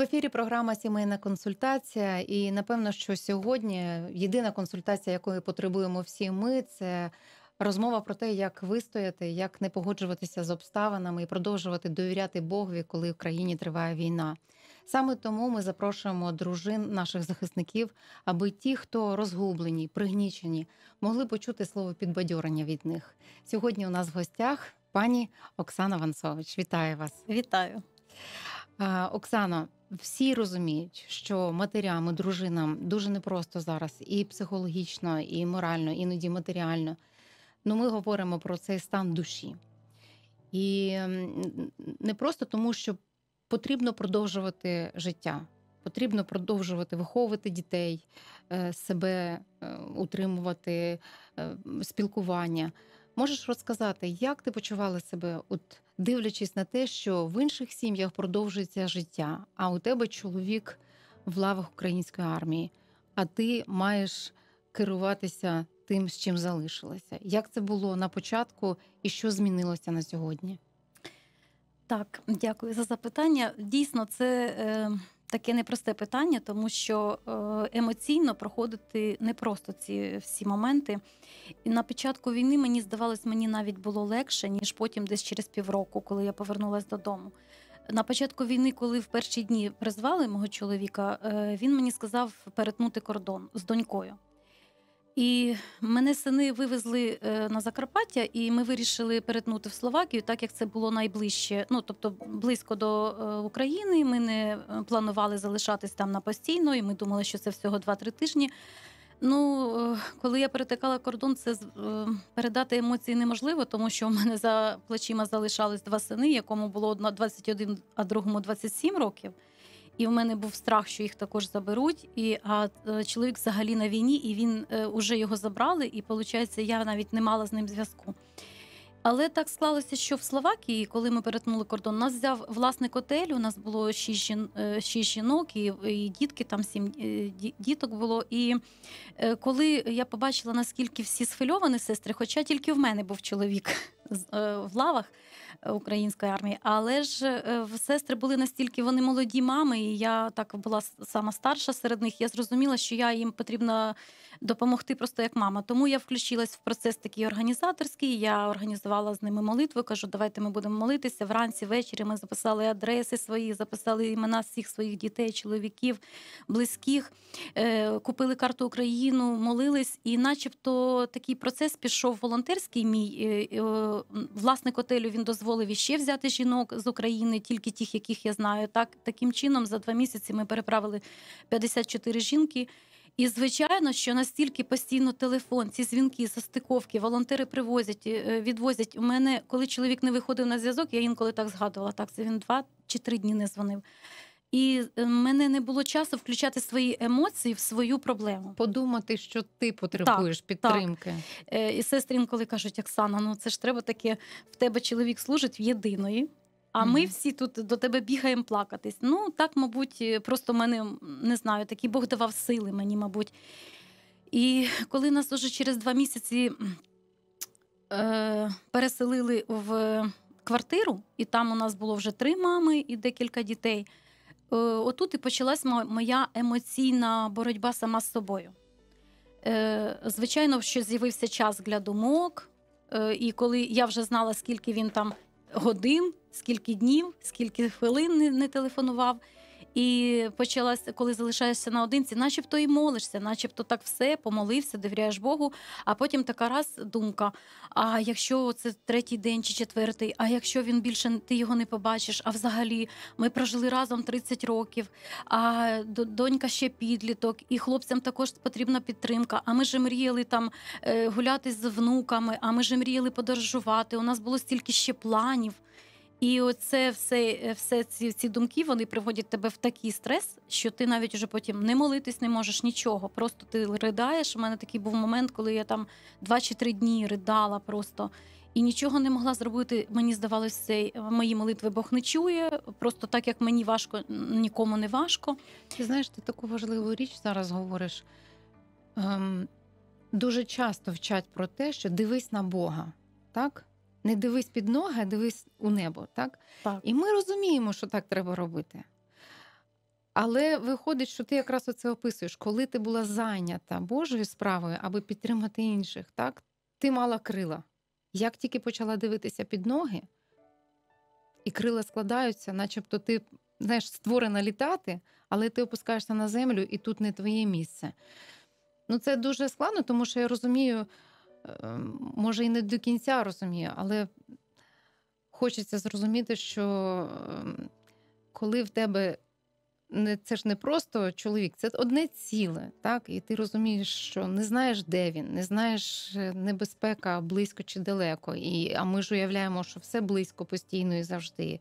В ефірі програма Сімейна консультація, і напевно, що сьогодні єдина консультація, якої потребуємо всі ми, це розмова про те, як вистояти, як не погоджуватися з обставинами і продовжувати довіряти Богові, коли в країні триває війна. Саме тому ми запрошуємо дружин наших захисників, аби ті, хто розгублені, пригнічені, могли почути слово підбадьорення від них. Сьогодні у нас в гостях пані Оксана Вансович. Вітаю вас! Вітаю! Е, Оксано, всі розуміють, що матерям і дружинам дуже непросто зараз і психологічно, і морально, іноді матеріально. Ну, ми говоримо про цей стан душі. І не просто тому, що потрібно продовжувати життя, потрібно продовжувати виховувати дітей, е, себе е, утримувати, спілкування. Можеш розказати, як ти почувала себе от дивлячись на те, що в інших сім'ях продовжується життя, а у тебе чоловік в лавах української армії, а ти маєш керуватися тим, з чим залишилося? Як це було на початку і що змінилося на сьогодні? Так, дякую за запитання. Дійсно, це. Е таке непросте питання, тому що е, емоційно проходити не просто ці всі моменти. І на початку війни мені здавалось, мені навіть було легше, ніж потім, десь через півроку, коли я повернулася додому. На початку війни, коли в перші дні призвали мого чоловіка, е, він мені сказав перетнути кордон з донькою. І мене сини вивезли е, на Закарпаття, і ми вирішили перетнути в Словакію, так як це було найближче. Ну тобто, близько до е, України. Ми не е, планували залишатись там на постійно, і ми думали, що це всього 2-3 тижні. Ну, коли я перетикала кордон, це передати емоції неможливо, тому що в мене за плечима залишались два сини, якому було 21, а другому 27 років і в мене був страх, що їх також заберуть. І а е, чоловік взагалі на війні, і він е, уже його забрали. І виходить, я навіть не мала з ним зв'язку. Але так склалося, що в Словакії, коли ми перетнули кордон, нас взяв власник отелю. У нас було шість, е, жінок, і... і дітки там сім діток було. І коли я побачила, наскільки всі схвильовані сестри, хоча тільки в мене був чоловік. Е, в лавах е, української армії, але ж е, сестри були настільки вони молоді мами, і я так була сама старша серед них. Я зрозуміла, що я їм потрібно допомогти просто як мама. Тому я включилась в процес такий організаторський. Я організувала з ними молитву. Кажу, давайте ми будемо молитися. Вранці ввечері ми записали адреси свої, записали імена всіх своїх дітей, чоловіків, близьких, купили карту Україну, молились, і, начебто, такий процес пішов волонтерський мій власник котелю він дозволив іще взяти жінок з України, тільки тих, яких я знаю. Так таким чином, за два місяці ми переправили 54 жінки. І звичайно, що настільки постійно телефон, ці дзвінки, состиковки, волонтери привозять, е, відвозять. У мене коли чоловік не виходив на зв'язок, я інколи так згадувала. Так це він два чи три дні не дзвонив. І в е, мене не було часу включати свої емоції в свою проблему. Подумати, що ти потребуєш так, підтримки. Так. Е, і сестри інколи кажуть, Оксана, ну це ж треба таке, в тебе чоловік служить в єдиної. А ми всі тут до тебе бігаємо плакатись. Ну так, мабуть, е, просто в мене не знаю, такий Бог давав сили мені, мабуть. І коли нас уже через два місяці е, переселили в квартиру, і там у нас було вже три мами і декілька дітей. Е, отут і почалась моя емоційна боротьба сама з собою. Е, звичайно, що з'явився час для думок, е, і коли я вже знала, скільки він там годин, скільки днів, скільки хвилин не телефонував. І почалася, коли залишаєшся наодинці, начебто і молишся, начебто так все, помолився, довіряєш Богу. А потім така раз думка: а якщо це третій день чи четвертий, а якщо він більше ти його не побачиш, а взагалі ми прожили разом 30 років, а донька ще підліток, і хлопцям також потрібна підтримка. А ми ж мріяли там е, гуляти з внуками, а ми ж мріяли подорожувати. У нас було стільки ще планів. І оце все все ці ці думки вони приводять тебе в такий стрес, що ти навіть вже потім не молитись не можеш нічого. Просто ти ридаєш. У мене такий був момент, коли я там два чи три дні ридала просто і нічого не могла зробити. Мені здавалося, мої молитви Бог не чує. Просто так як мені важко, нікому не важко. Ти знаєш, ти таку важливу річ зараз говориш. Ем, Дуже часто вчать про те, що дивись на Бога, так? Не дивись під ноги, а дивись у небо. так? так? І ми розуміємо, що так треба робити. Але виходить, що ти якраз оце описуєш, коли ти була зайнята Божою справою, аби підтримати інших, так? ти мала крила. Як тільки почала дивитися під ноги, і крила складаються, начебто ти знаєш, створена літати, але ти опускаєшся на землю, і тут не твоє місце. Ну, це дуже складно, тому що я розумію. Ем, може і не до кінця розуміє, але хочеться зрозуміти, що ем, коли в тебе не це ж не просто чоловік, це одне ціле, так? І ти розумієш, що не знаєш, де він, не знаєш е, небезпека близько чи далеко. І, А ми ж уявляємо, що все близько постійно і завжди.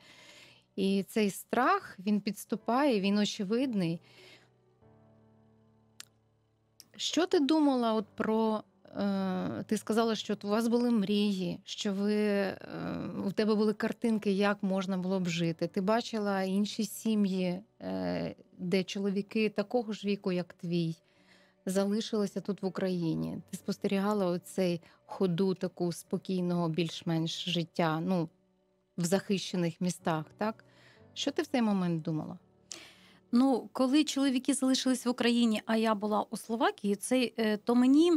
І цей страх він підступає, він очевидний. Що ти думала от про Е, ти сказала, що у вас були мрії, що ви е, у тебе були картинки, як можна було б жити. Ти бачила інші сім'ї, е, де чоловіки такого ж віку, як твій, залишилися тут в Україні. Ти спостерігала оцей ходу таку спокійного, більш-менш життя ну, в захищених містах. так? Що ти в цей момент думала? Ну, коли чоловіки залишились в Україні, а я була у Словакії, це то мені.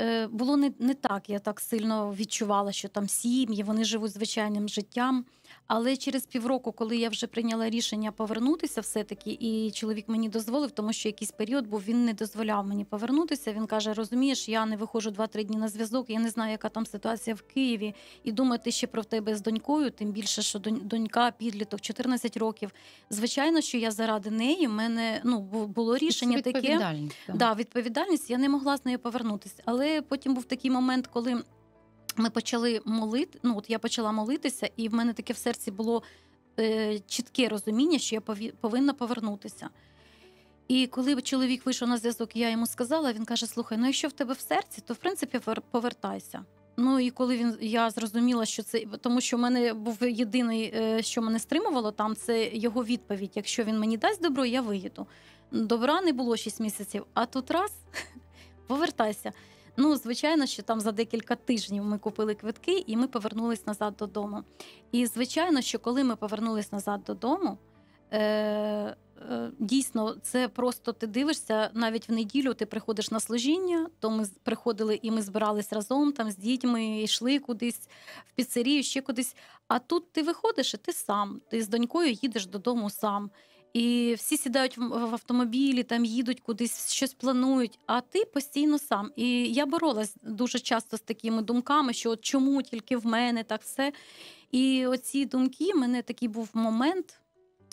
Е, було не, не так. Я так сильно відчувала, що там сім'ї, вони живуть звичайним життям. Але через півроку, коли я вже прийняла рішення повернутися, все таки, і чоловік мені дозволив, тому що якийсь період був він не дозволяв мені повернутися. Він каже: Розумієш, я не виходжу 2-3 дні на зв'язок, я не знаю, яка там ситуація в Києві, і думати ще про тебе з донькою, тим більше, що донька підліток, 14 років. Звичайно, що я заради неї в мене ну було рішення таке відповідальність, так. да, відповідальність. Я не могла з нею повернутися. Але потім був такий момент, коли ми почали молити. Ну от я почала молитися, і в мене таке в серці було е, чітке розуміння, що я повинна повернутися. І коли чоловік вийшов на зв'язок, я йому сказала, він каже: Слухай, ну якщо в тебе в серці, то в принципі повертайся. Ну і коли він я зрозуміла, що це тому, що в мене був єдиний, е, що мене стримувало там, це його відповідь. Якщо він мені дасть добро, я виїду. Добра не було 6 місяців, а тут раз повертайся. Ну, звичайно, що там за декілька тижнів ми купили квитки і ми повернулись назад додому. І звичайно, що коли ми повернулись назад додому. Е-, е Дійсно, це просто ти дивишся навіть в неділю. Ти приходиш на служіння, то ми приходили і ми збирались разом там з дітьми, йшли кудись в піцерію, ще кудись. А тут ти виходиш, і ти сам, ти з донькою їдеш додому сам. І всі сідають в автомобілі, там їдуть кудись, щось планують. А ти постійно сам. І я боролась дуже часто з такими думками, що от чому тільки в мене так все. І оці думки, в мене такий був момент,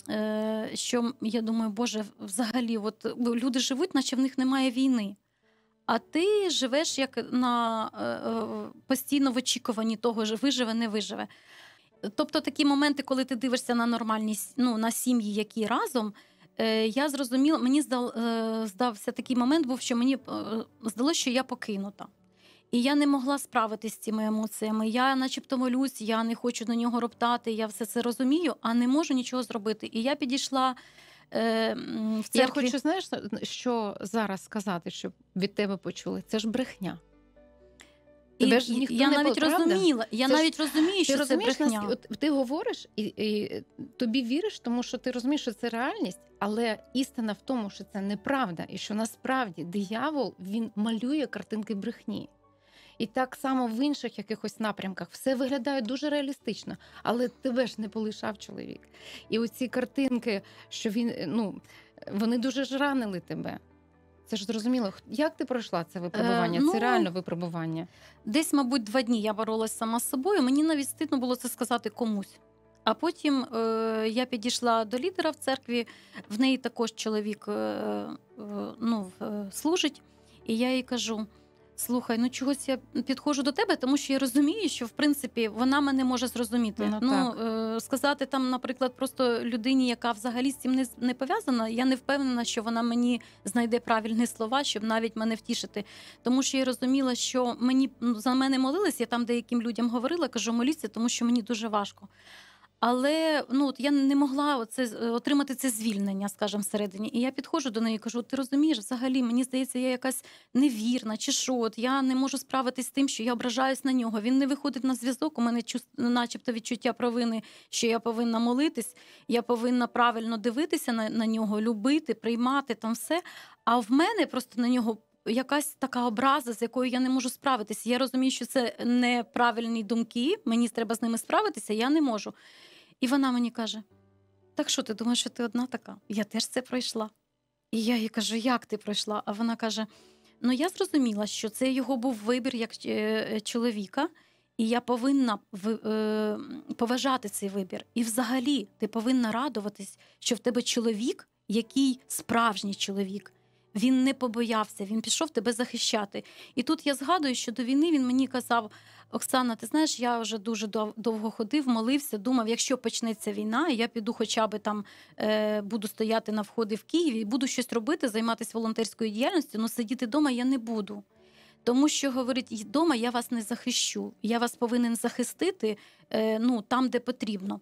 е, що я думаю, Боже, взагалі, от люди живуть, наче в них немає війни. А ти живеш як на е, е, постійно в очікуванні того, виживе, не виживе. Тобто такі моменти, коли ти дивишся на нормальність, ну на сім'ї, які разом, е, я зрозуміла, мені здав, е, здався такий момент, був що мені е, здалося, що я покинута. І я не могла справитися з цими емоціями. Я, начебто, молюсь, я не хочу на нього роптати, я все це розумію, а не можу нічого зробити. І я підійшла е, в церкві. Я хочу, знаєш, що зараз сказати, щоб від тебе почули? Це ж брехня. Тебе ж ніхто я не навіть правда? розуміла. Я це навіть ж... розумію, що ти це брехня. Нас... От ти говориш і, і тобі віриш, тому що ти розумієш, що це реальність, але істина в тому, що це неправда, і що насправді диявол він малює картинки брехні. І так само в інших якихось напрямках все виглядає дуже реалістично, але тебе ж не полишав чоловік. І оці картинки, що він ну вони дуже ж ранили тебе. Це ж зрозуміло. Як ти пройшла це е, випробування? Е, ну, це реально випробування? Десь, мабуть, два дні я боролася сама з собою. Мені навіть стидно було це сказати комусь. А потім е, я підійшла до лідера в церкві, в неї також чоловік е, ну, е, служить, і я їй кажу. Слухай, ну чогось я підходжу до тебе, тому що я розумію, що в принципі вона мене може зрозуміти. Ну, ну так. Е, сказати там, наприклад, просто людині, яка взагалі з цим не не пов'язана, я не впевнена, що вона мені знайде правильні слова, щоб навіть мене втішити. Тому що я розуміла, що мені ну, за мене молились, я там деяким людям говорила, кажу, моліться, тому що мені дуже важко. Але ну от я не могла оце отримати це звільнення, скажімо, всередині. І я підходжу до неї і кажу: ти розумієш, взагалі мені здається, я якась невірна чи що, от я не можу справитись з тим, що я ображаюсь на нього. Він не виходить на зв'язок. У мене чув, начебто відчуття провини, що я повинна молитись, я повинна правильно дивитися на, на нього, любити, приймати там все. А в мене просто на нього якась така образа, з якою я не можу справитися. Я розумію, що це неправильні думки, мені треба з ними справитися, я не можу. І вона мені каже: Так що ти думаєш, що ти одна така? Я теж це пройшла. І я їй кажу, як ти пройшла? А вона каже: Ну, я зрозуміла, що це його був вибір як е, чоловіка, і я повинна е, поважати цей вибір. І взагалі ти повинна радуватись, що в тебе чоловік, який справжній чоловік. Він не побоявся, він пішов тебе захищати. І тут я згадую, що до війни він мені казав: Оксана, ти знаєш, я вже дуже довго ходив, молився, думав, якщо почнеться війна, я піду, хоча б там е, буду стояти на входи в Києві, буду щось робити, займатися волонтерською діяльністю, але ну сидіти вдома я не буду. Тому що говорить, вдома я вас не захищу, я вас повинен захистити е, ну, там, де потрібно.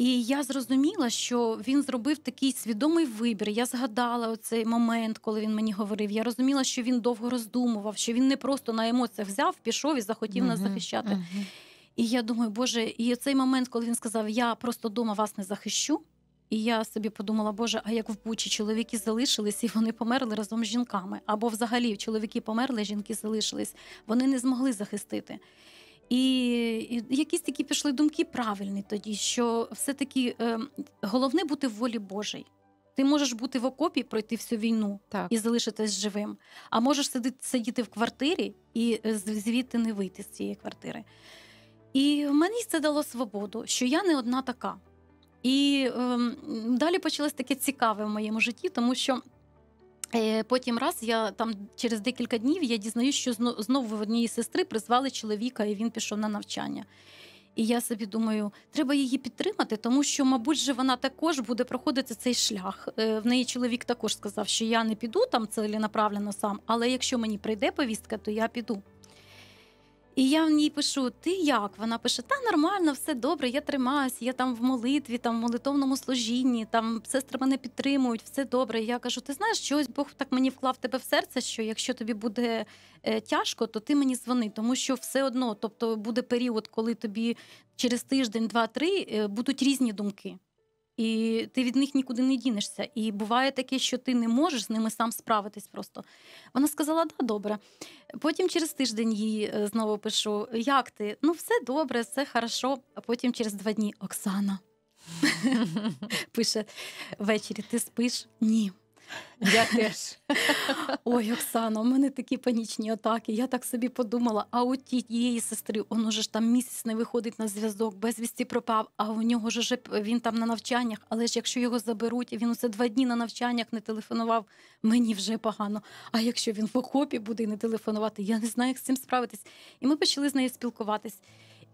І я зрозуміла, що він зробив такий свідомий вибір. Я згадала цей момент, коли він мені говорив. Я розуміла, що він довго роздумував, що він не просто на емоціях взяв, пішов і захотів uh нас захищати. uh І я думаю, Боже, і цей момент, коли він сказав, я просто вдома вас не захищу. І я собі подумала, Боже, а як в Бучі чоловіки залишились і вони померли разом з жінками. Або взагалі чоловіки померли, жінки залишились. Вони не змогли захистити. І, і якісь такі пішли думки правильні тоді, що все-таки е, головне бути в волі Божій. Ти можеш бути в окопі, пройти всю війну так. і залишитись живим. А можеш сидіти, сидіти в квартирі і е, звідти не вийти з цієї квартири. І мені це дало свободу, що я не одна така. І е, далі почалось таке цікаве в моєму житті, тому що. Е, потім раз я там через декілька днів я дізнаюсь, що знову в однієї сестри призвали чоловіка, і він пішов на навчання. І я собі думаю, треба її підтримати, тому що, мабуть, же вона також буде проходити цей шлях. Е, в неї чоловік також сказав, що я не піду там целенаправлено сам, але якщо мені прийде повістка, то я піду. І я в ній пишу: Ти як? Вона пише: Та нормально, все добре, я тримаюся, я там в молитві, там в молитовному служінні, там сестри мене підтримують, все добре. І я кажу: ти знаєш, щось Бог так мені вклав тебе в серце, що якщо тобі буде е, тяжко, то ти мені дзвони, тому що все одно, тобто буде період, коли тобі через тиждень, два-три е, будуть різні думки і ти від них нікуди не дінешся. І буває таке, що ти не можеш з ними сам справитись. Просто вона сказала: Да, добре. Потім через тиждень їй е, знову пишу: Як ти? Ну, все добре, все хорошо. А потім через два дні Оксана пише ввечері: Ти спиш? Ні. Я теж. Ой, Оксана, у мене такі панічні атаки. Я так собі подумала, а у тієї сестри, он уже ж там місяць не виходить на зв'язок, безвісті пропав, а у нього ж він там на навчаннях, але ж якщо його заберуть, він усе два дні на навчаннях не телефонував, мені вже погано. А якщо він в окопі буде і не телефонувати, я не знаю, як з цим справитись. І ми почали з нею спілкуватись.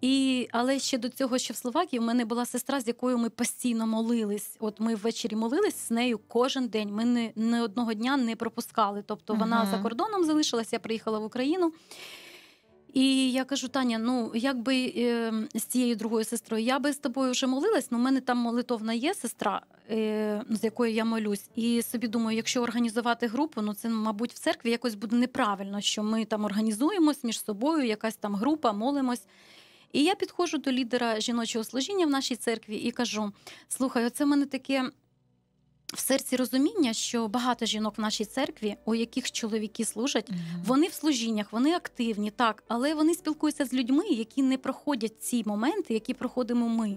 І, Але ще до цього, що в Словакії, в мене була сестра, з якою ми постійно молились. От ми ввечері молились з нею кожен день. Ми не, не одного дня не пропускали. Тобто вона uh-huh. за кордоном залишилася, я приїхала в Україну. І я кажу, Таня, ну якби е, з цією другою сестрою, я би з тобою вже молилась, але ну, в мене там молитовна є сестра, е, з якою я молюсь. І собі думаю, якщо організувати групу, ну це, мабуть, в церкві якось буде неправильно, що ми там організуємось між собою, якась там група, молимось. І я підходжу до лідера жіночого служіння в нашій церкві і кажу: слухай, оце в мене таке в серці розуміння, що багато жінок в нашій церкві, у яких чоловіки служать, mm-hmm. вони в служіннях, вони активні, так, але вони спілкуються з людьми, які не проходять ці моменти, які проходимо ми.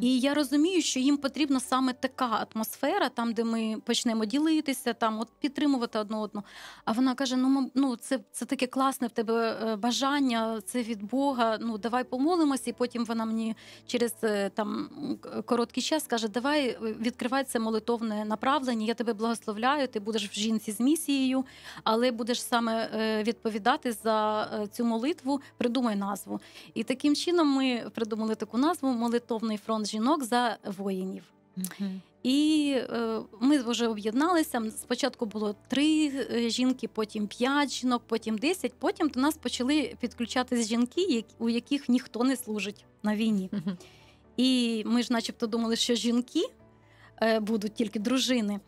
І я розумію, що їм потрібна саме така атмосфера, там, де ми почнемо ділитися, там от підтримувати одну одну. А вона каже: Ну, ну це це таке класне в тебе е, бажання, це від Бога. Ну давай помолимося. І потім вона мені через е, там короткий час каже: Давай е, відкривай це молитовне направлення, я тебе благословляю. Ти будеш в жінці з місією, але будеш саме відповідати за цю молитву. Придумай назву. І таким чином ми придумали таку назву молитовний фронт жінок за воїнів. mm І е, ми вже об'єдналися. Спочатку було три е, жінки, потім п'ять жінок, потім десять. Потім до нас почали підключатись жінки, у яких ніхто не служить на війні. mm І ми ж, начебто, думали, що жінки е, будуть тільки дружини.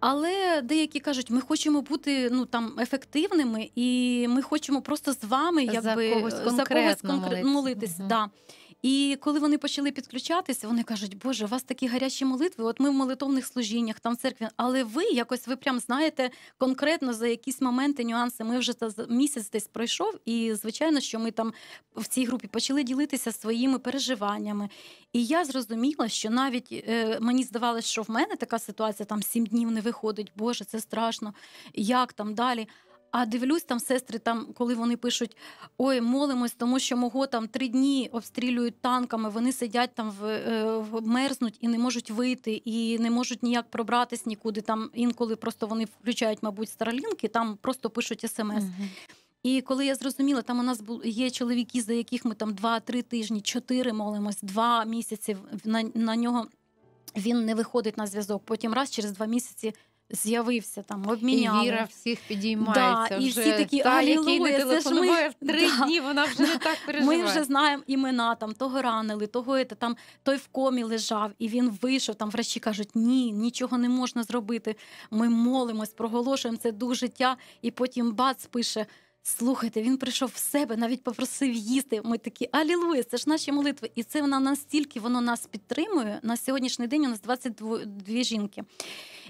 Але деякі кажуть, ми хочемо бути ну там ефективними, і ми хочемо просто з вами, якби за когось конкретно за когось конкрет... молитись. Mm-hmm. Да. І коли вони почали підключатися, вони кажуть, Боже, у вас такі гарячі молитви. От ми в молитовних служіннях, там в церкві, але ви якось ви прям знаєте конкретно за якісь моменти, нюанси. Ми вже та місяць десь пройшов, і звичайно, що ми там в цій групі почали ділитися своїми переживаннями. І я зрозуміла, що навіть е, мені здавалося, що в мене така ситуація там сім днів не виходить. Боже, це страшно, як там далі. А дивлюсь там сестри, там коли вони пишуть: ой, молимось, тому що мого там три дні обстрілюють танками. Вони сидять там в, е, в мерзнуть і не можуть вийти, і не можуть ніяк пробратись нікуди. Там інколи просто вони включають, мабуть, старолінки, там просто пишуть смс. Угу. І коли я зрозуміла, там у нас є чоловіки, за яких ми там 2-3 тижні, чотири молимось, два місяці на, на нього він не виходить на зв'язок. Потім раз через два місяці. З'явився там, обміняли. І віра всіх підіймається. Да, вже. І всі такі Та, який не телефонує в три да. дні, вона вже не так переживає. Ми вже знаємо імена, там того ранили, того ета, там той в комі лежав, і він вийшов. Там врачі кажуть, ні, нічого не можна зробити. Ми молимось, проголошуємо це дух життя, і потім бац пише Слухайте, він прийшов в себе, навіть попросив їсти. Ми такі алілуї, це ж наші молитви. І це вона настільки воно нас підтримує. На сьогоднішній день у нас 22 жінки.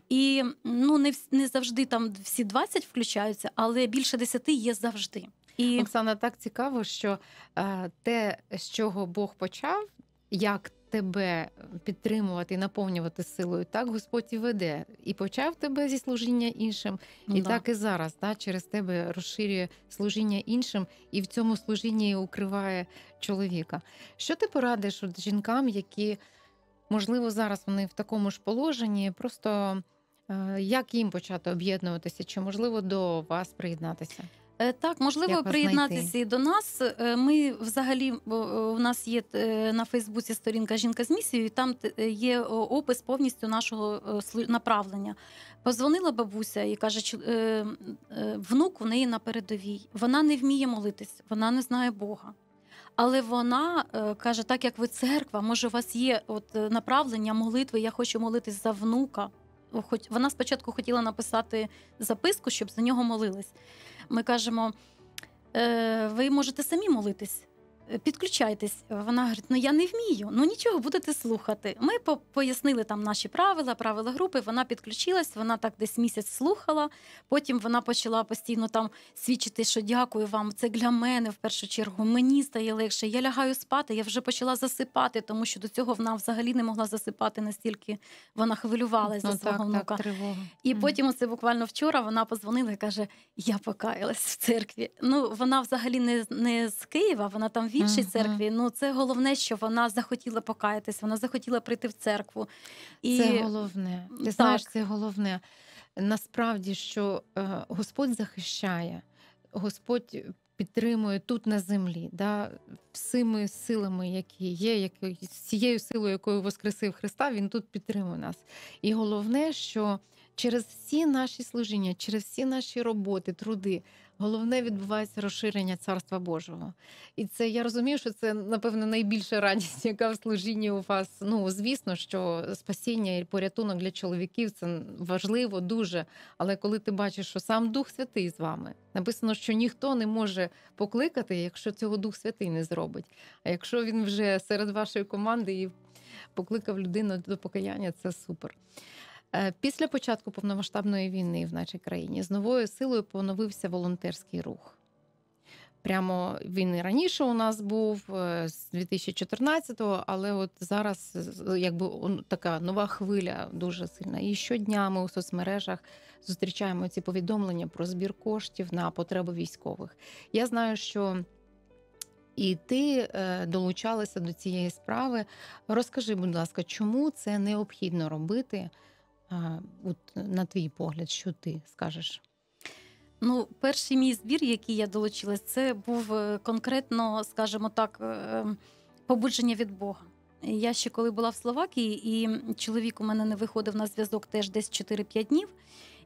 І ну не не завжди там всі 20 включаються, але більше 10 є завжди. І Оксана так цікаво, що е, те, з чого Бог почав, як тебе е, підтримувати і наповнювати силою, так Господь і веде і почав тебе зі служіння іншим, ну і да. так і зараз, так, через тебе розширює служіння іншим, і в цьому служінні укриває чоловіка. Що ти порадиш от жінкам, які можливо зараз вони в такому ж положенні, просто е, як їм почати об'єднуватися, чи можливо до вас приєднатися? Е, так, можливо, Як приєднатися і до нас. Е, ми взагалі е, у нас є на Фейсбуці сторінка Жінка з місією. і Там є опис повністю нашого направлення. Позвонила бабуся і каже: внук у неї на передовій. Вона не вміє молитись, вона не знає Бога. Але вона каже: так як ви церква, може, у вас є от направлення молитви. Я хочу молитись за внука хоч вона спочатку хотіла написати записку, щоб за нього молились. Ми кажемо: е, ви можете самі молитись. «Е, підключайтесь, вона говорить, ну я не вмію, ну нічого будете слухати. Ми пояснили там наші правила, правила групи. Вона підключилась, вона так десь місяць слухала. Потім вона почала постійно там свідчити, що дякую вам. Це для мене в першу чергу. Мені стає легше. Я лягаю спати. Я вже почала засипати, тому що до цього вона взагалі не могла засипати настільки вона хвилювалася ну, за свого внука. Так, І mm потім оце буквально вчора вона позвонила і каже: Я покаялась в церкві. Ну вона взагалі не, не з Києва, вона там в іншій mm-hmm. церкві. Ну це головне, що вона захотіла покаятись, вона захотіла прийти в церкву. І... Це головне. Ти так. знаєш, це головне. Насправді, що е, Господь захищає, Господь підтримує тут на землі, да, всіми силами, які є, які з цією силою, якою Воскресив Христа, Він тут підтримує нас. І головне, що через всі наші служіння, через всі наші роботи, труди, головне відбувається розширення царства Божого. І це я розумію, що це напевно найбільша радість, яка в служінні у вас. Ну звісно, що спасіння і порятунок для чоловіків це важливо дуже. Але коли ти бачиш, що сам Дух Святий з вами написано, що ніхто не може покликати, якщо цього Дух Святий не зробить. А якщо він вже серед вашої команди і покликав людину до покаяння, це супер. Е, після початку повномасштабної війни в нашій країні з новою силою поновився волонтерський рух. Прямо він і раніше у нас був е, з 2014-го, але от зараз якби така нова хвиля дуже сильна. І щодня ми у соцмережах зустрічаємо ці повідомлення про збір коштів на потреби військових. Я знаю, що і ти е, долучалася до цієї справи. Розкажи, будь ласка, чому це необхідно робити? От е, на твій погляд, що ти скажеш? Ну, перший мій збір, який я долучилась, це був е, конкретно, скажімо так, е, ем, побудження від Бога. Я ще коли була в Словакії, і чоловік у мене не виходив на зв'язок теж десь 4-5 днів.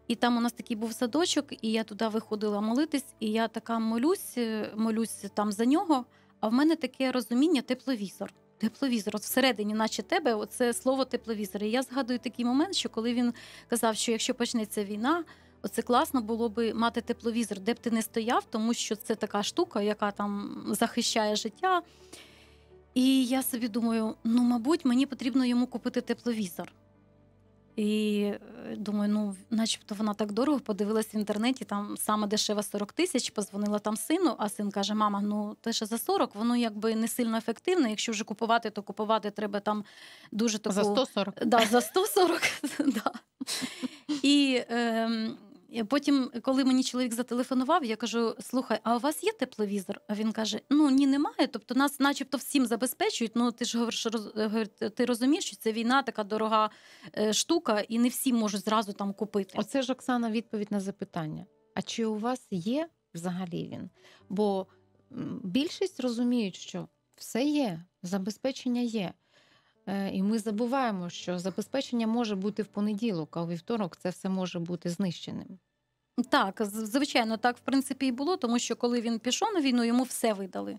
І там у нас такий був садочок, і я туди виходила молитись, і я така молюсь, молюсь там за нього. А в мене таке розуміння тепловізор. Тепловізор От всередині, наче тебе, оце слово тепловізор. І я згадую такий момент, що коли він казав, що якщо почнеться війна, оце класно було би мати тепловізор, де б ти не стояв, тому що це така штука, яка там захищає життя. І я собі думаю, ну мабуть, мені потрібно йому купити тепловізор. І е, думаю, ну начебто вона так дорого подивилась в інтернеті, там саме дешева 40 тисяч, позвонила там сину, а син каже: Мама, ну те ще за 40, воно якби не сильно ефективне. Якщо вже купувати, то купувати треба там дуже таку... За 140? Да, За 140. да. І ем, Е, потім, коли мені чоловік зателефонував, я кажу: слухай, а у вас є тепловізор? А він каже: Ну ні, немає. Тобто нас, начебто, всім забезпечують. Ну ти ж говориш, е, ти розумієш, що це війна, така дорога е, штука, і не всі можуть зразу там купити. Оце ж Оксана відповідь на запитання. А чи у вас є взагалі він? Бо більшість розуміють, що все є, забезпечення є. Е, і ми забуваємо, що забезпечення може бути в понеділок, а у вівторок це все може бути знищеним. Так, звичайно, так в принципі і було, тому що коли він пішов на війну, йому все видали.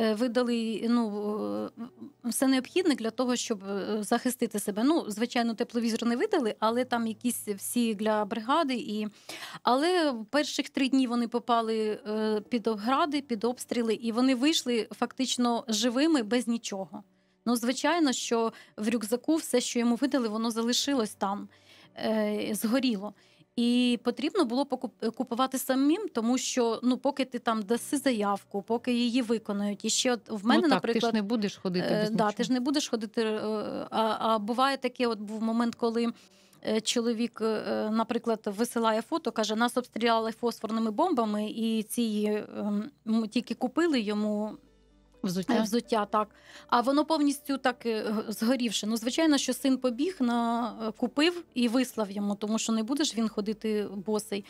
Е, видали ну, е, все необхідне для того, щоб захистити себе. Ну, звичайно, тепловізор не видали, але там якісь всі для бригади. І... Але перших три дні вони попали під огради, під обстріли, і вони вийшли фактично живими без нічого. Ну, звичайно, що в рюкзаку все, що йому видали, воно залишилось там, е, згоріло. І потрібно було купувати самим, тому що ну, поки ти там даси заявку, поки її виконують. І ще от в мене, ну, так, наприклад, е, ти ж не будеш ходити. Без да, ти ж не будеш ходити. А а буває таке, от був момент, коли е, чоловік, е, наприклад, висилає фото, каже: нас обстріляли фосфорними бомбами, і ці ем, тільки купили йому Взуття е, взуття, так а воно повністю так е, згорівши. Ну, звичайно, що син побіг на е, купив і вислав йому, тому що не будеш він ходити босий.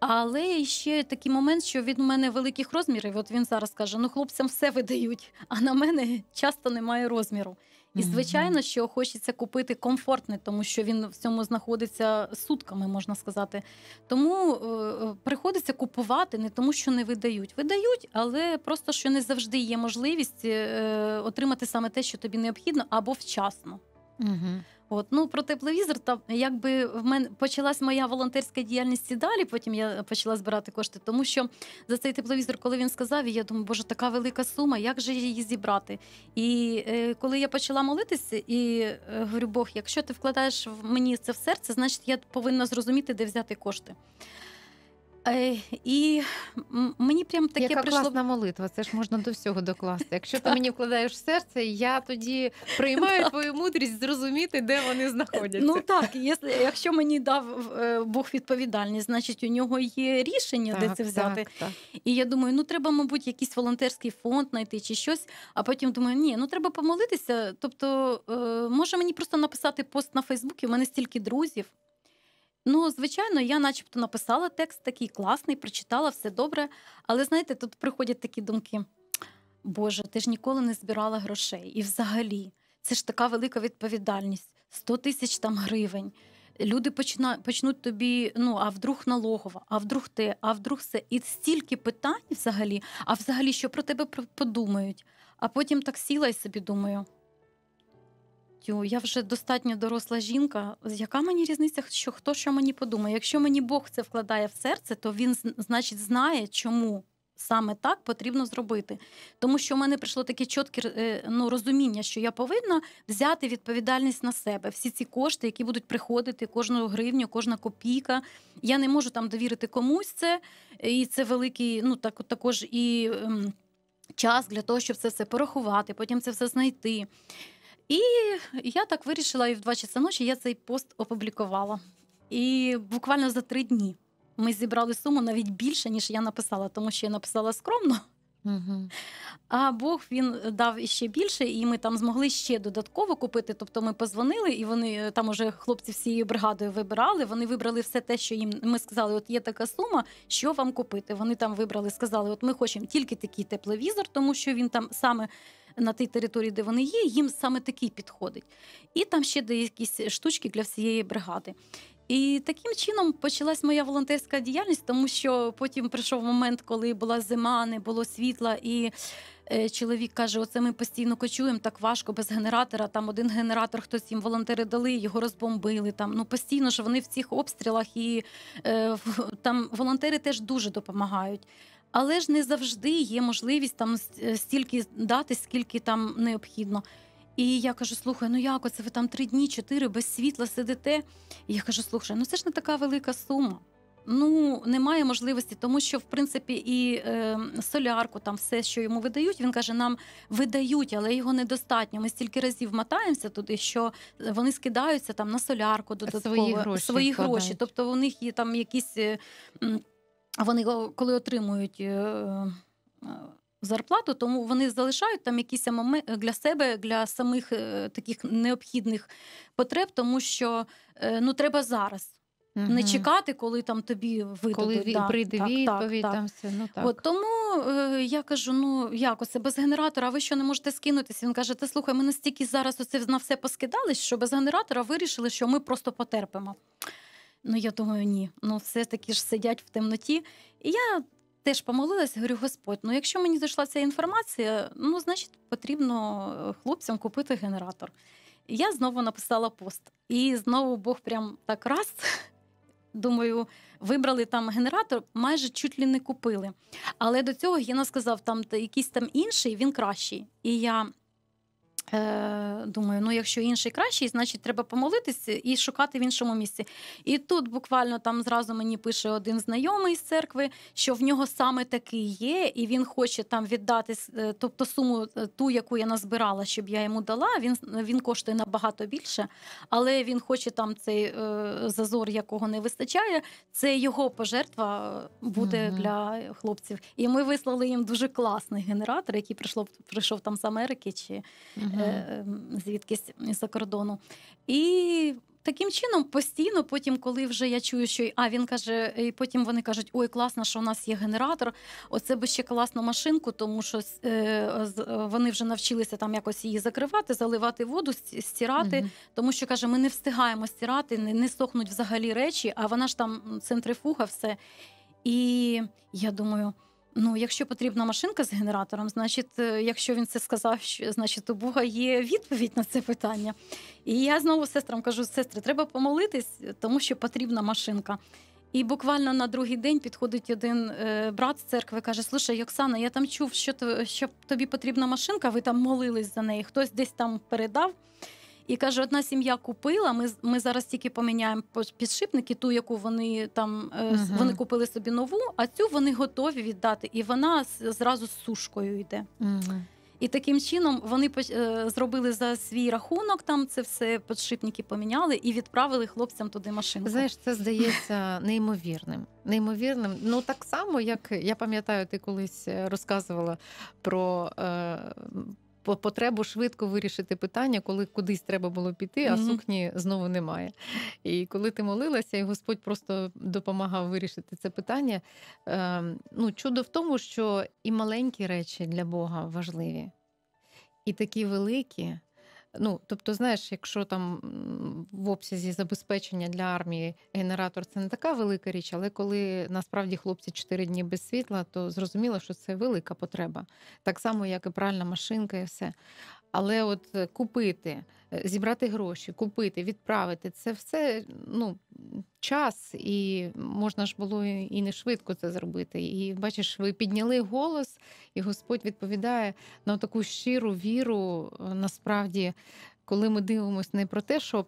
Але ще такий момент, що від мене великих розмірів. От він зараз каже: ну хлопцям все видають, а на мене часто немає розміру. І звичайно, що хочеться купити комфортне, тому що він в цьому знаходиться сутками, можна сказати. Тому е, е, приходиться купувати не тому, що не видають. Видають, але просто що не завжди є можливість е, е отримати саме те, що тобі необхідно, або вчасно. Угу. От, ну про тепловізор, там якби в мене почалась моя волонтерська діяльність і далі. Потім я почала збирати кошти, тому що за цей тепловізор, коли він сказав, я думаю, боже, така велика сума, як же її зібрати? І е, коли я почала молитися, і е, говорю, Бог, якщо ти вкладаєш в мені це в серце, значить я повинна зрозуміти, де взяти кошти. Е, і мені прям таке Яка прийшло... класна молитва, це ж можна до всього докласти. Якщо ти мені вкладаєш в серце, я тоді приймаю твою мудрість зрозуміти, де вони знаходяться. Ну так, якщо мені дав е, Бог відповідальність, значить у нього є рішення, так, де це взяти. Так, так. І я думаю, ну треба, мабуть, якийсь волонтерський фонд знайти чи щось. А потім думаю, ні, ну треба помолитися. Тобто, е, може мені просто написати пост на Фейсбуці, у мене стільки друзів. Ну, звичайно, я начебто написала текст такий класний, прочитала все добре. Але знаєте, тут приходять такі думки: Боже, ти ж ніколи не збирала грошей. І взагалі, це ж така велика відповідальність: 100 тисяч там гривень. Люди почна, почнуть тобі, ну, а вдруг налогова, а вдруг ти, а вдруг все. І стільки питань взагалі, а взагалі, що про тебе подумають. А потім так сіла і собі думаю достатньо, я вже достатньо доросла жінка. Яка мені різниця, що хто що мені подумає? Якщо мені Бог це вкладає в серце, то він значить знає, чому саме так потрібно зробити. Тому що в мене прийшло таке чітке е, ну, розуміння, що я повинна взяти відповідальність на себе. Всі ці кошти, які будуть приходити, кожну гривню, кожна копійка. Я не можу там довірити комусь це, і це великий, ну так також і. Ем, час для того, щоб це все порахувати, потім це все знайти. І я так вирішила, і в 2 часа ночі я цей пост опублікувала. І буквально за три дні ми зібрали суму навіть більше, ніж я написала, тому що я написала скромно. Угу. А Бог він дав іще більше, і ми там змогли ще додатково купити. Тобто ми позвонили, і вони е, там уже хлопці всією бригадою вибирали. Вони вибрали все те, що їм ми сказали, от є така сума, що вам купити. Вони там вибрали, сказали, от ми хочемо тільки такий тепловізор, тому що він там саме на тій території, де вони є, їм саме такий підходить. І там ще де якісь штучки для всієї бригади. І таким чином почалась моя волонтерська діяльність, тому що потім прийшов момент, коли була зима, не було світла, і е, чоловік каже: Оце ми постійно кочуємо так важко, без генератора. Там один генератор, хтось їм волонтери дали, його розбомбили. Там ну постійно ж вони в цих обстрілах, і е, там волонтери теж дуже допомагають але ж не завжди є можливість там е, стільки дати, скільки там необхідно. І я кажу: слухай, ну як оце ви там три дні, чотири без світла сидите? І я кажу, слухай, ну це ж не така велика сума. Ну, немає можливості, тому що в принципі і е, солярку, там все, що йому видають, він каже: нам видають, але його недостатньо. Ми стільки разів мотаємося туди, що вони скидаються там на солярку додатково свої гроші. Свої гроші. Тобто у них є там якісь. Е, вони коли отримують. Е, е, зарплату, тому вони залишають там якісь для себе, для самих е, таких необхідних потреб, тому що ну треба зараз угу. не чекати, коли там тобі видадуть. Коли да, прийде так, відповідь, так, там все ну так. От тому е, я кажу: ну як оце без генератора, а ви що не можете скинутися? Він каже: Та слухай, ми настільки зараз оце на все поскидались, що без генератора вирішили, що ми просто потерпимо. Ну я думаю, ні. Ну все ж таки ж сидять в темноті. І я теж помолилась, говорю, Господь, ну якщо мені зайшла ця інформація, ну значить потрібно е, хлопцям купити генератор. І я знову написала пост. І знову Бог прям так раз. Думаю, вибрали там генератор, майже чуть ли не купили. Але до цього Гіна сказав, там якийсь там інший, він кращий. І я Е, думаю, ну якщо інший кращий, значить треба помолитися і шукати в іншому місці. І тут буквально там зразу мені пише один знайомий з церкви, що в нього саме такий є, і він хоче там віддати е, тобто суму, е, ту, яку я назбирала, щоб я йому дала. Він він коштує набагато більше, але він хоче там цей е, зазор, якого не вистачає. Це його пожертва буде mm-hmm. для хлопців. І ми вислали їм дуже класний генератор, який прийшов прийшов там з Америки. чи... Mm-hmm uh-huh. звідкись за кордону. І таким чином постійно, потім, коли вже я чую, що а він каже, і потім вони кажуть: Ой, класно, що у нас є генератор. Оце би ще класно машинку, тому що е, вони вже навчилися там якось її закривати, заливати воду, стирати, uh тому що каже, ми не встигаємо стирати, не, не сохнуть взагалі речі. А вона ж там центрифуга, все. І я думаю. Ну, якщо потрібна машинка з генератором, значить, е, якщо він це сказав, що, значить у Бога є відповідь на це питання. І я знову сестрам кажу: сестри, треба помолитись, тому що потрібна машинка. І буквально на другий день підходить один е, брат з церкви, каже: Слушай, Оксана, я там чув, що що тобі потрібна машинка. Ви там молились за неї, хтось десь там передав. І каже, одна сім'я купила. Ми ми зараз тільки поміняємо підшипники, ту, яку вони там uh вони купили собі нову, а цю вони готові віддати. І вона зразу з сушкою йде. uh І таким чином вони е, зробили за свій рахунок. Там це все підшипники поміняли і відправили хлопцям туди машину. Знаєш, це здається неймовірним. Неймовірним, ну так само, як я пам'ятаю, ти колись е, розказувала про е, потребу швидко вирішити питання, коли кудись треба було піти, а сукні знову немає. І коли ти молилася, і Господь просто допомагав вирішити це питання. Ем, ну, чудо в тому, що і маленькі речі для Бога важливі, і такі великі. Ну, тобто, знаєш, якщо там в обсязі забезпечення для армії генератор це не така велика річ, але коли насправді хлопці 4 дні без світла, то зрозуміло, що це велика потреба. Так само, як і пральна машинка, і все. Але от е, купити, е, зібрати гроші, купити, відправити це все ну, час, і можна ж було і не швидко це зробити. І бачиш, ви підняли голос, і Господь відповідає на таку щиру віру. Е, насправді, коли ми дивимося не про те, що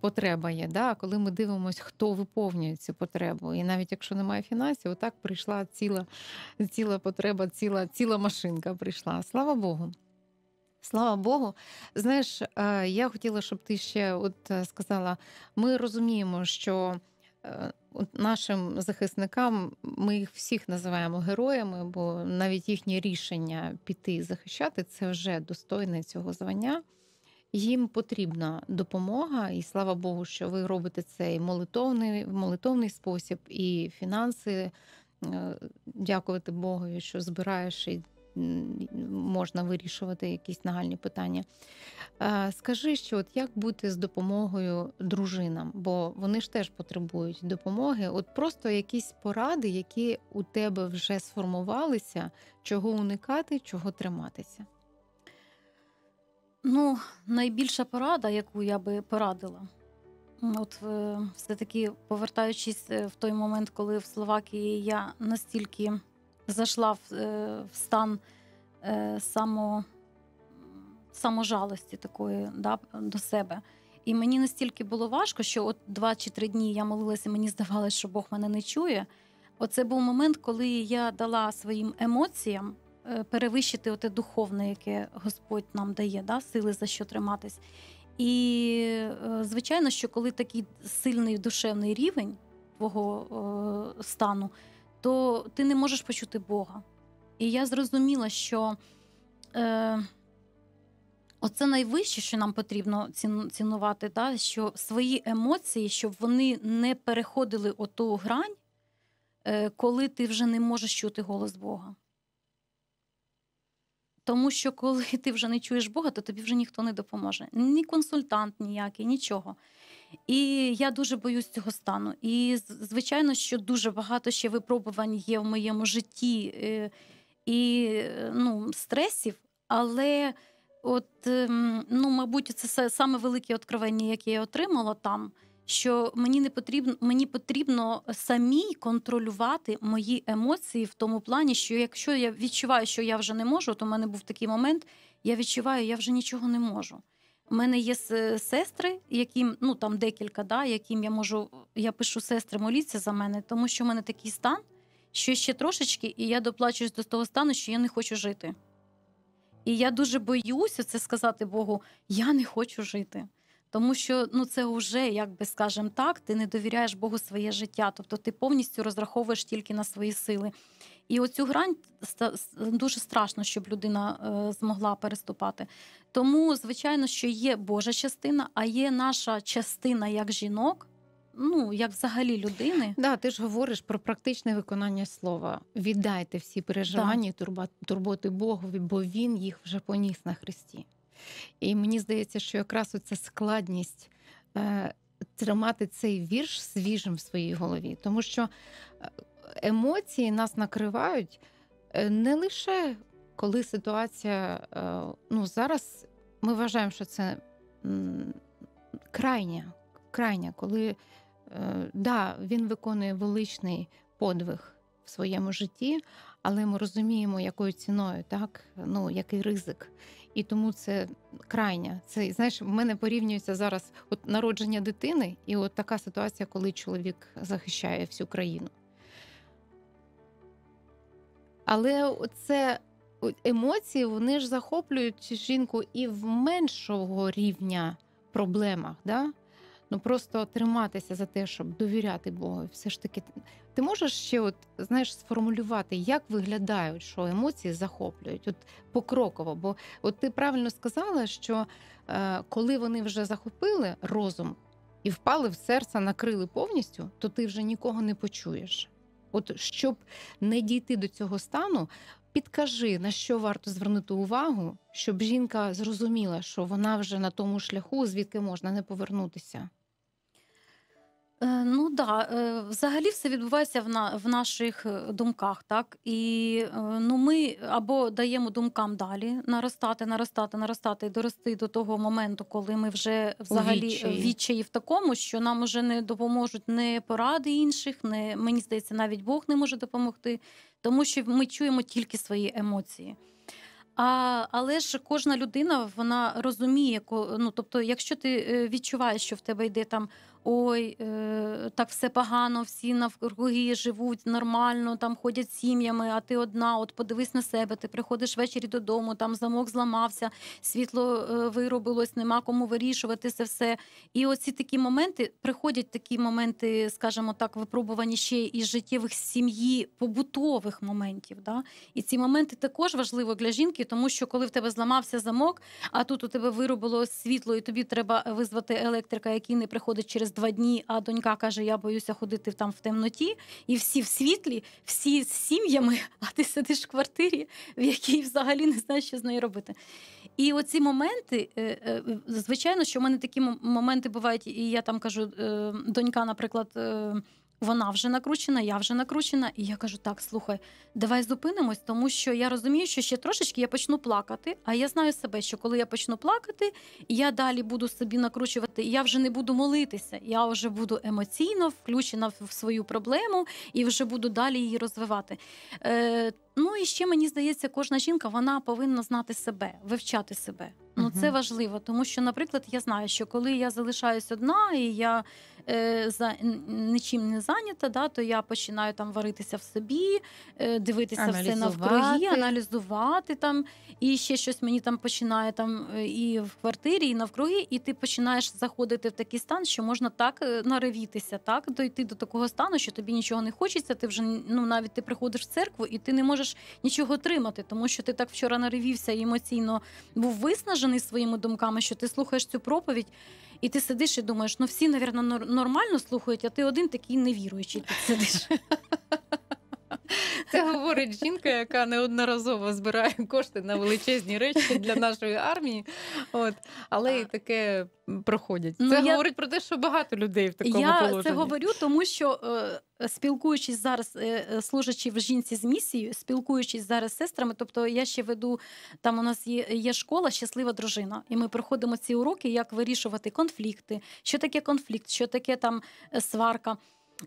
потреба є, да, а коли ми дивимося, хто виповнює цю потребу. І навіть якщо немає фінансів, отак прийшла ціла ціла потреба, ціла, ціла машинка прийшла. Слава Богу. Слава Богу, знаєш, е, я хотіла, щоб ти ще от е, сказала: ми розуміємо, що е, нашим захисникам ми їх всіх називаємо героями, бо навіть їхнє рішення піти захищати це вже достойне цього звання. Їм потрібна допомога, і слава Богу, що ви робите це і молитовний, в молитовний спосіб, і фінанси. Дякувати Богу, що збираєш і можна вирішувати якісь нагальні питання. Е, скажи, що от як бути з допомогою дружинам? Бо вони ж теж потребують допомоги. От просто якісь поради, які у тебе вже сформувалися, чого уникати, чого триматися. Ну, найбільша порада, яку я би порадила, от е, все таки повертаючись е, в той момент, коли в Словакії я настільки зайшла в, е, в стан е, само, саможалості такої да, до себе. І мені настільки було важко, що от два чи три дні я молилася, мені здавалося, що Бог мене не чує. Оце був момент, коли я дала своїм емоціям е, перевищити оте духовне, яке Господь нам дає, да, сили за що триматись. І, звичайно, що коли такий сильний душевний рівень твого стану то ти не можеш почути Бога. І я зрозуміла, що е, оце найвище, що нам потрібно цінувати, да? що свої емоції, щоб вони не переходили оту грань, е, коли ти вже не можеш чути голос Бога. Тому що коли ти вже не чуєш Бога, то тобі вже ніхто не допоможе. Ні консультант ніякий, нічого. І я дуже боюсь цього стану. І звичайно, що дуже багато ще випробувань є в моєму житті е, і е, ну, стресів, але от, ем, ну, мабуть, це саме велике откровення, яке я отримала там. Що мені не потрібно, мені потрібно самій контролювати мої емоції в тому плані, що якщо я відчуваю, що я вже не можу, то в мене був такий момент, я відчуваю, я вже нічого не можу. У мене є сестри, яким ну там декілька, да, яким я можу. Я пишу сестри, моліться за мене, тому що в мене такий стан, що ще трошечки, і я доплачуюсь до того стану, що я не хочу жити. І я дуже боюся це сказати Богу: я не хочу жити. Тому що ну це вже, як би скажемо так, ти не довіряєш Богу своє життя, тобто ти повністю розраховуєш тільки на свої сили. І оцю грань дуже страшно, щоб людина е, змогла переступати. Тому, звичайно, що є Божа частина, а є наша частина як жінок. Ну, як взагалі людини, да, ти ж говориш про практичне виконання слова. Віддайте всі переживання, да. турботи Богові, бо він їх вже поніс на Христі. І мені здається, що якраз оця складність е, тримати цей вірш свіжим в своїй голові, тому що е, емоції нас накривають е, не лише коли ситуація, е, ну зараз ми вважаємо, що це крайнє, крайня, коли е, да, він виконує величний подвиг в своєму житті, але ми розуміємо, якою ціною, так, ну, який ризик. І тому це крайнє. Це знаєш, в мене порівнюється зараз от народження дитини, і от така ситуація, коли чоловік захищає всю країну. Але це емоції вони ж захоплюють жінку і в меншого рівня проблемах. Да? Ну просто триматися за те, щоб довіряти Богу. Все ж таки, ти можеш ще, от знаєш, сформулювати, як виглядають, що емоції захоплюють, от покроково. Бо от ти правильно сказала, що е, коли вони вже захопили розум і впали в серце, накрили повністю, то ти вже нікого не почуєш. От щоб не дійти до цього стану, підкажи, на що варто звернути увагу, щоб жінка зрозуміла, що вона вже на тому шляху, звідки можна не повернутися. Е, ну да, е, взагалі все відбувається в на в наших е, думках, так і ну ми або даємо думкам далі наростати, наростати, наростати і дорости до того моменту, коли ми вже взагалі відчаї в такому, що нам уже не допоможуть не поради інших, не мені здається, навіть Бог не може допомогти, тому що ми чуємо тільки свої емоції. А, Але ж кожна людина вона розуміє, ну тобто, якщо ти відчуваєш, що в тебе йде там ой, е, так все погано, всі навкруги живуть нормально, там ходять сім'ями, а ти одна, от подивись на себе, ти приходиш ввечері додому, там замок зламався, світло е, виробилось, нема кому вирішувати це все. І оці такі моменти приходять такі моменти, скажімо так, випробувані ще із життєвих сім'ї, побутових моментів. Да? І ці моменти також важливі для жінки, тому що коли в тебе зламався замок, а тут у тебе виробило світло, і тобі треба визвати електрика, який не приходить через через два дні, а донька каже: Я боюся ходити там в темноті, і всі в світлі, всі з сім'ями, а ти сидиш в квартирі, в якій взагалі не знаєш, що з нею робити. І оці моменти, е, е, звичайно, що в мене такі моменти бувають, і я там кажу, е, донька, наприклад. Вона вже накручена, я вже накручена. І я кажу: так, слухай, давай зупинимось, тому що я розумію, що ще трошечки я почну плакати. А я знаю себе, що коли я почну плакати, я далі буду собі накручувати, і я вже не буду молитися. Я вже буду емоційно включена в свою проблему і вже буду далі її розвивати. Е, Ну і ще мені здається, кожна жінка вона повинна знати себе, вивчати себе. Ну, це важливо, тому що, наприклад, я знаю, що коли я залишаюсь одна, і я Е, за нічим не зайнята, да, то я починаю там варитися в собі, е, дивитися все навкруги, аналізувати там, і ще щось мені там починає там е, і в квартирі, і навкруги, і ти починаєш заходити в такий стан, що можна так наривітися, так дойти до такого стану, що тобі нічого не хочеться. Ти вже ну навіть ти приходиш в церкву і ти не можеш нічого отримати, тому що ти так вчора наривівся і емоційно був виснажений своїми думками, що ти слухаєш цю проповідь. І ти сидиш і думаєш, ну всі, навірно нормально слухають, а ти один такий невіруючий. Ти сидиш. Це говорить жінка, яка неодноразово збирає кошти на величезні речі для нашої армії. От але і таке проходять. Ну, це ну, говорить про те, що багато людей в такому я положенні. Я це говорю, тому що е, спілкуючись зараз, е, служачи в жінці з місією, спілкуючись зараз з сестрами, тобто я ще веду там. У нас є є школа щаслива дружина, і ми проходимо ці уроки, як вирішувати конфлікти, що таке конфлікт, що таке там е, сварка.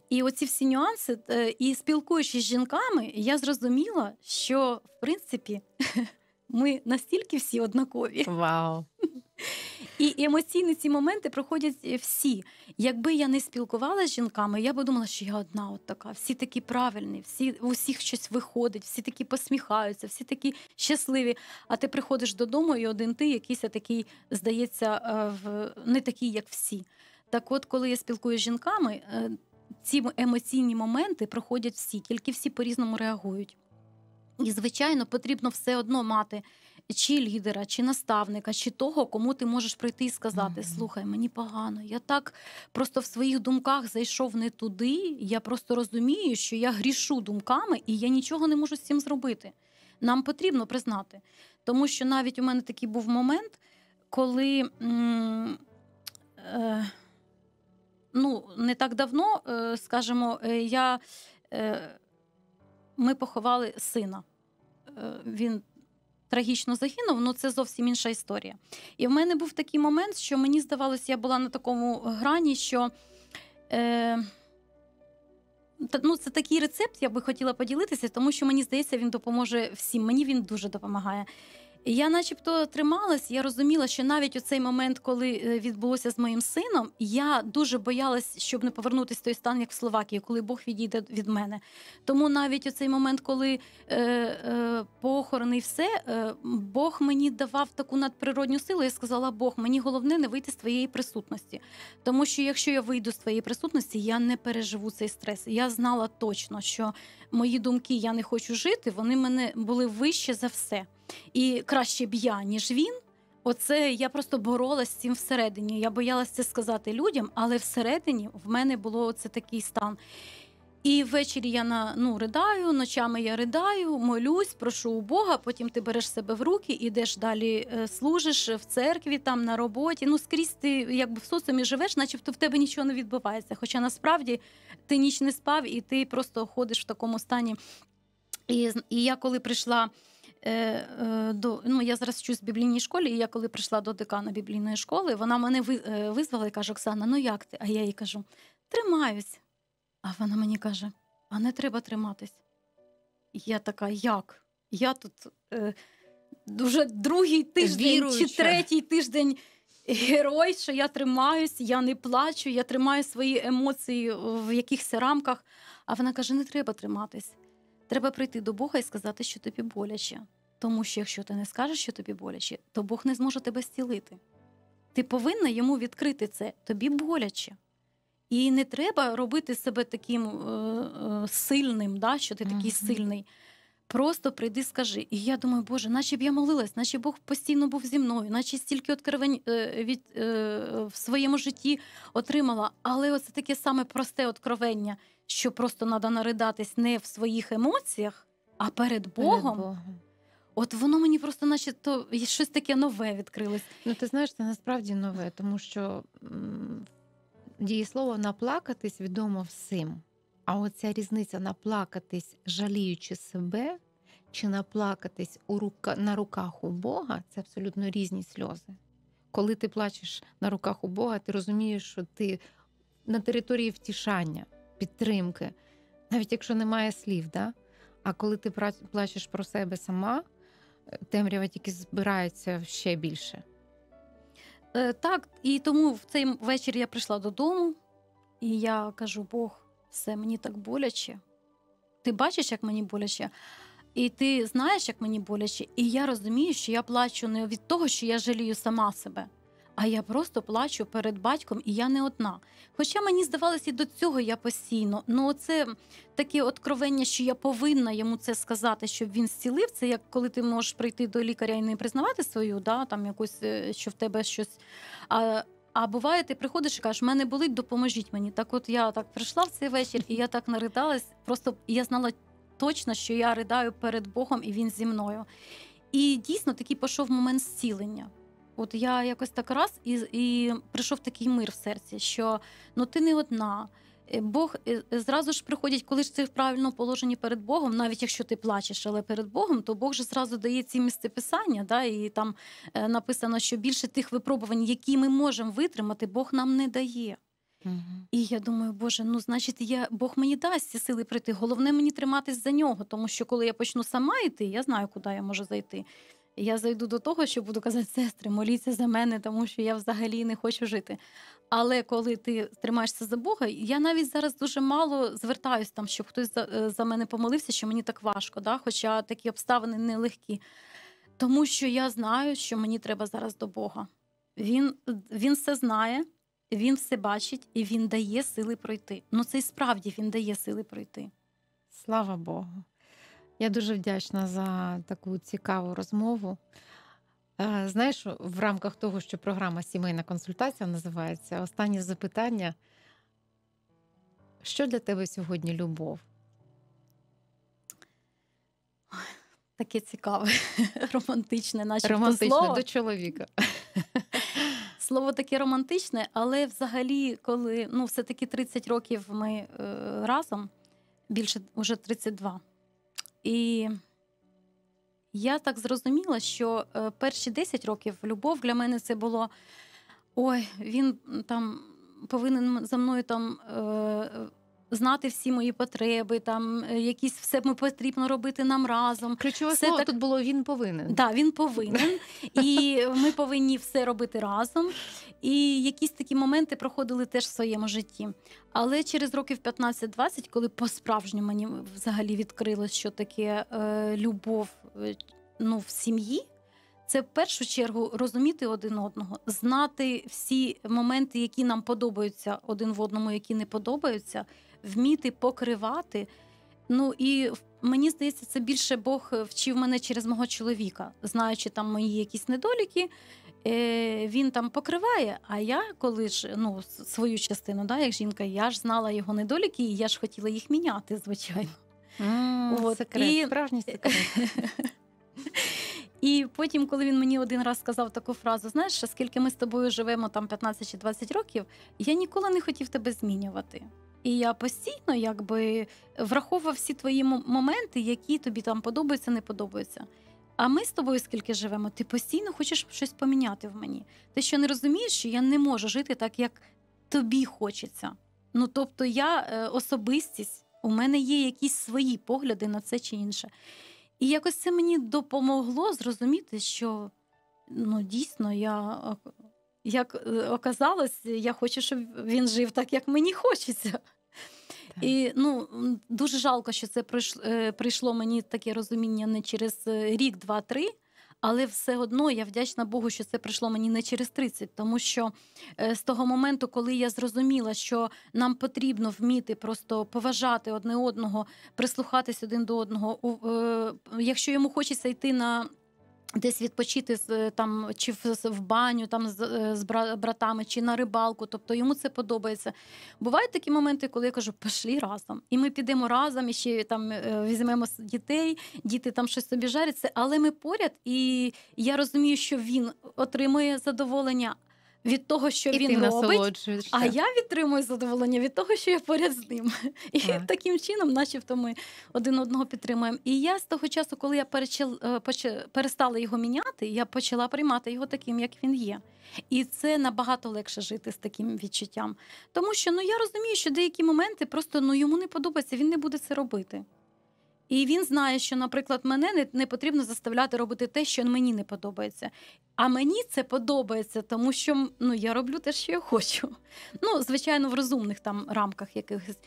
І оці всі нюанси, е, і спілкуючись з жінками, я зрозуміла, що в принципі ми настільки всі однакові. Вау! І емоційні ці моменти проходять всі. Якби я не спілкувалася з жінками, я би думала, що я одна от така. Всі такі правильні, всі у всіх щось виходить, всі такі посміхаються, всі такі щасливі. А ти приходиш додому, і один ти якийсь такий, здається, е, не такий, як всі. Так, от, коли я спілкуюся з жінками, е, ці емоційні моменти проходять всі, тільки всі по-різному реагують. І, звичайно, потрібно все одно мати чи лідера, чи наставника, чи того, кому ти можеш прийти і сказати: Слухай, мені погано, я так просто в своїх думках зайшов не туди. Я просто розумію, що я грішу думками і я нічого не можу з цим зробити. Нам потрібно признати. Тому що навіть у мене такий був момент, коли. М- е- ну не так давно, е, скажімо, е, я, е, ми поховали сина. Він трагічно загинув, але ну, це зовсім інша історія. І в мене був такий момент, що мені здавалося, я була на такому грані, що. Ну, Це такий рецепт, я би хотіла поділитися, тому що мені здається, він допоможе всім. Мені він дуже допомагає я, начебто, трималась, я розуміла, що навіть у цей момент, коли е, відбулося з моїм сином, я дуже боялась, щоб не повернутися в той стан, як в Словакії, коли Бог відійде від мене. Тому навіть у цей момент, коли е, е, похорон і все, е, Бог мені давав таку надприродню силу. Я сказала: Бог, мені головне не вийти з твоєї присутності. Тому що якщо я вийду з твоєї присутності, я не переживу цей стрес. Я знала точно, що мої думки я не хочу жити, вони мене були вище за все. І краще б я, ніж він. Оце я просто боролась з цим всередині. Я боялася це сказати людям, але всередині в мене було це такий стан. І ввечері я на ну ридаю, ночами я ридаю, молюсь, прошу у Бога. Потім ти береш себе в руки, ідеш далі, е, служиш в церкві, там на роботі. Ну скрізь ти якби в соціумі живеш, начебто в тебе нічого не відбувається. Хоча насправді ти ніч не спав, і ти просто ходиш в такому стані. І, І я коли прийшла. Е, е, до ну я зараз вчусь в біблійній школі, і я коли прийшла до декана біблійної школи, вона мене визвала і каже: Оксана, ну як ти? А я їй кажу: тримаюся. А вона мені каже: а не треба триматись. Я така, як? Я тут е, вже другий тиждень Віруюча. чи третій тиждень герой, що я тримаюсь, я не плачу, я тримаю свої емоції в якихось рамках. А вона каже: не треба триматись. Треба прийти до Бога і сказати, що тобі боляче. Тому що якщо ти не скажеш, що тобі боляче, то Бог не зможе тебе зцілити. Ти повинна йому відкрити це, тобі боляче. І не треба робити себе таким е, е, сильним, да, що ти такий uh-huh. сильний. Просто прийди, скажи. І я думаю, Боже, наче б я молилась, наче Бог постійно був зі мною, наче стільки откровень е, від, в своєму житті отримала. Але це таке саме просте откровення, що просто треба наридатись не в своїх емоціях, а перед Богом. Перед Богом. От воно мені просто, наче то щось таке нове відкрилось. Ну ти знаєш, це насправді нове, тому що. Дієслово наплакатись відомо всім. А оця різниця наплакатись, жаліючи себе, чи наплакатись у рука, на руках у Бога це абсолютно різні сльози. Коли ти плачеш на руках у Бога, ти розумієш, що ти на території втішання, підтримки, навіть якщо немає слів. Да? А коли ти плачеш про себе сама, е, темрява тільки збирається ще більше. Е, Так, і тому в цей вечір я прийшла додому, і я кажу: Бог, все мені так боляче. Ти бачиш, як мені боляче, і ти знаєш, як мені боляче, і я розумію, що я плачу не від того, що я жалію сама себе а я просто плачу перед батьком, і я не одна. Хоча мені здавалося, і до цього я постійно. Ну, це таке откровення, що я повинна йому це сказати, щоб він зцілив. Це як коли ти можеш прийти до лікаря і не признавати свою, да, там якусь, е, що в тебе щось. А, а буває, ти приходиш і кажеш, в мене болить, допоможіть мені. Так, от я так прийшла в цей вечір, і я так наридалась. Просто я знала точно, що я ридаю перед Богом і він зі мною. І дійсно такий пішов момент зцілення. От я якось так раз і і прийшов такий мир в серці, що ну ти не одна. Е, Бог е, е, зразу ж приходить, коли ж ти в правильному положенні перед Богом, навіть якщо ти плачеш, але перед Богом, то Бог же зразу дає ці місцеписання, да, і там написано, що більше тих випробувань, які ми можемо витримати, Бог нам не дає. Угу. І я думаю, Боже, ну значить, я Бог мені дасть ці сили прийти. Головне мені триматись за нього, тому що коли я почну сама йти, я знаю, куди я можу зайти. Я зайду до того, що буду казати, сестри, моліться за мене, тому що я взагалі не хочу жити. Але коли ти тримаєшся за Бога, я навіть зараз дуже мало звертаюся там, щоб хтось за, е, за мене помолився, що мені так важко, да? хоча такі обставини нелегкі. Тому що я знаю, що мені треба зараз до Бога. Він, Він все знає. Він все бачить і він дає сили пройти. Ну це і справді він дає сили пройти. Слава Богу. Я дуже вдячна за таку цікаву розмову. Е, знаєш, в рамках того, що програма Сімейна консультація називається, останнє запитання. Що для тебе сьогодні любов? Таке цікаве, романтичне, наче романтичне слово. до чоловіка. Слово таке романтичне, але взагалі, коли ну, все-таки 30 років ми е, разом, більше уже 32. І я так зрозуміла, що е, перші 10 років любов для мене це було ой, він там повинен за мною там е, знати всі мої потреби, там е, якісь все ми потрібно робити нам разом. Ключове все слово так... тут було він повинен. Так, да, він повинен, і ми повинні все робити разом. І якісь такі моменти проходили теж в своєму житті. Але через років 15-20, коли по-справжньому мені взагалі відкрилось, що таке е, любов е, ну, в сім'ї. Це в першу чергу розуміти один одного, знати всі моменти, які нам подобаються один в одному, які не подобаються, вміти покривати. Ну і мені здається, це більше Бог е, вчив мене через мого чоловіка, знаючи там мої якісь недоліки. Е, він там покриває, а я коли ж ну свою частину, да, як жінка, я ж знала його недоліки, і я ж хотіла їх міняти, звичайно. Mm, От, секрет, і... справжній секрет. І потім, коли він мені один раз сказав таку фразу, знаєш, що скільки ми з тобою живемо там 15 чи 20 років, я ніколи не хотів тебе змінювати. І я постійно якби враховував всі твої моменти, які тобі там подобаються, не подобаються. А ми з тобою, скільки живемо, ти постійно хочеш щось поміняти в мені. Ти що не розумієш, що я не можу жити так, як тобі хочеться. Ну тобто, я е, особистість, у мене є якісь свої погляди на це чи інше. І якось це мені допомогло зрозуміти, що ну дійсно я е, як е, оказалось, я хочу, щоб він жив так, як мені хочеться. Так. І ну дуже жалко, що це е, прийшло мені таке розуміння не через е, рік, два-три. Але все одно я вдячна Богу, що це прийшло мені не через 30, тому що з того моменту, коли я зрозуміла, що нам потрібно вміти просто поважати одне одного, прислухатись один до одного, якщо йому хочеться йти на Десь відпочити е, там чи в баню там з е, братами, чи на рибалку, тобто йому це подобається. Бувають такі моменти, коли я кажу, пішлі разом, і ми підемо разом, і ще там е, візьмемо дітей, діти там щось собі жаряться, але ми поряд, і я розумію, що він отримує задоволення від того, що і він робить, а я відтримую задоволення від того, що я поряд з ним. І так. таким чином, начебто, ми один одного підтримуємо. І я з того часу, коли я е, перестала його міняти, я почала приймати його таким, як він є. І це набагато легше жити з таким відчуттям. Тому що ну я розумію, що деякі моменти просто ну йому не подобається, він не буде це робити. І він знає, що, наприклад, мене не, не потрібно заставляти робити те, що мені не подобається. А мені це подобається, тому що ну, я роблю те, що я хочу. Ну, звичайно, в розумних там рамках якихось.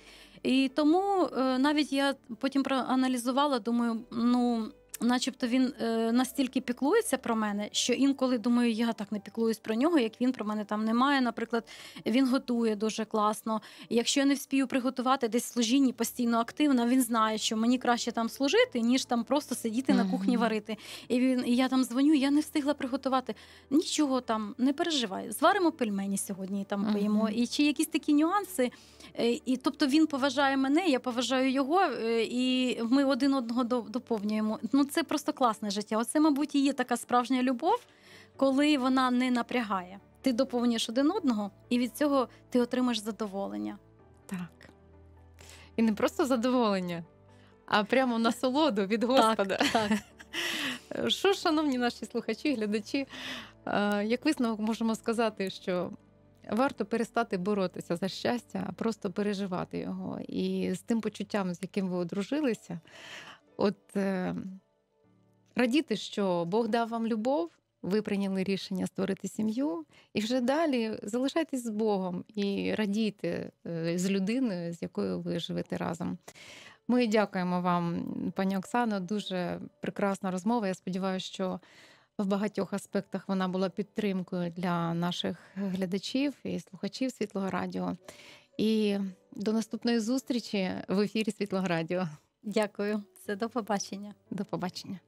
І тому е, навіть я потім проаналізувала, думаю, ну начебто він е, настільки піклується про мене, що інколи думаю, я так не піклуюсь про нього, як він про мене там немає. Наприклад, він готує дуже класно. Якщо я не вспію приготувати десь служінні постійно активно, він знає, що мені краще там служити, ніж там просто сидіти mm-hmm. на кухні варити. І він і я там дзвоню, я не встигла приготувати. Нічого там не переживай. Зваримо пельмені сьогодні і там mm-hmm. поїмо. І чи якісь такі нюанси? Е, і тобто він поважає мене, я поважаю його, е, і ми один одного доповнюємо. Ну ну це просто класне життя. Оце, мабуть, і є така справжня любов, коли вона не напрягає. Ти доповнюєш один одного, і від цього ти отримаєш задоволення. Так. І не просто задоволення, а прямо насолоду від Господа. Так, так. Що, шановні наші слухачі, глядачі, е, як висновок можемо сказати, що. Варто перестати боротися за щастя, а просто переживати його. І з тим почуттям, з яким ви одружилися, от е, радіти, що Бог дав вам любов, ви прийняли рішення створити сім'ю, і вже далі залишайтесь з Богом і радійте е, з людиною, з якою ви живете разом. Ми дякуємо вам, пані Оксано. Дуже прекрасна розмова. Я сподіваюся, що в багатьох аспектах вона була підтримкою для наших глядачів і слухачів світлого радіо. І до наступної зустрічі в ефірі Світлого Радіо. Дякую, Це до побачення. До побачення.